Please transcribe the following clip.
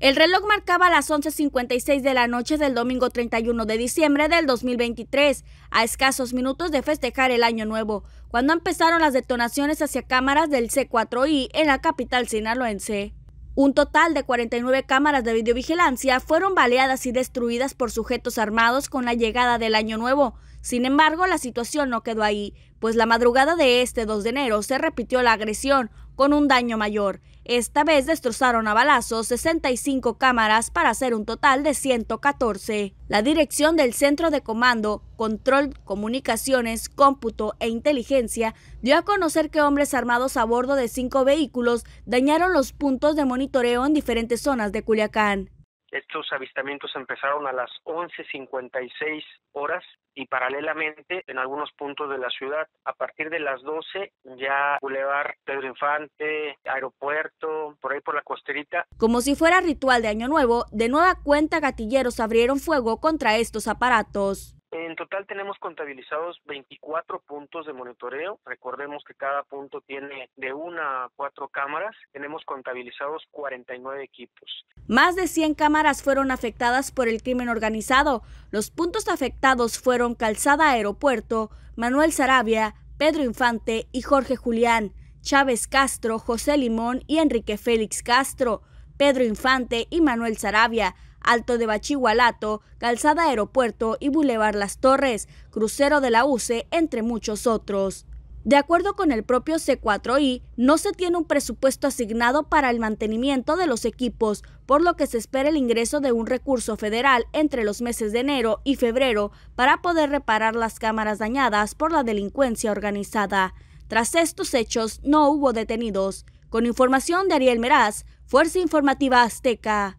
El reloj marcaba las 11.56 de la noche del domingo 31 de diciembre del 2023, a escasos minutos de festejar el año nuevo, cuando empezaron las detonaciones hacia cámaras del C4I en la capital sinaloense. Un total de 49 cámaras de videovigilancia fueron baleadas y destruidas por sujetos armados con la llegada del año nuevo. Sin embargo, la situación no quedó ahí, pues la madrugada de este 2 de enero se repitió la agresión, con un daño mayor. Esta vez destrozaron a balazos 65 cámaras para hacer un total de 114. La dirección del Centro de Comando, Control, Comunicaciones, Cómputo e Inteligencia dio a conocer que hombres armados a bordo de cinco vehículos dañaron los puntos de monitoreo en diferentes zonas de Culiacán. Estos avistamientos empezaron a las 11.56 horas y paralelamente en algunos puntos de la ciudad. A partir de las 12 ya Boulevard Pedro Infante, aeropuerto, por ahí por la costerita. Como si fuera ritual de Año Nuevo, de nueva cuenta gatilleros abrieron fuego contra estos aparatos. En total tenemos contabilizados 24 puntos de monitoreo. Recordemos que cada punto tiene de una a cuatro cámaras. Tenemos contabilizados 49 equipos. Más de 100 cámaras fueron afectadas por el crimen organizado. Los puntos afectados fueron Calzada Aeropuerto, Manuel Sarabia, Pedro Infante y Jorge Julián, Chávez Castro, José Limón y Enrique Félix Castro, Pedro Infante y Manuel Sarabia, Alto de Bachigualato, Calzada Aeropuerto y Boulevard Las Torres, Crucero de la UCE, entre muchos otros. De acuerdo con el propio C4I, no se tiene un presupuesto asignado para el mantenimiento de los equipos, por lo que se espera el ingreso de un recurso federal entre los meses de enero y febrero para poder reparar las cámaras dañadas por la delincuencia organizada. Tras estos hechos, no hubo detenidos. Con información de Ariel Meraz, Fuerza Informativa Azteca.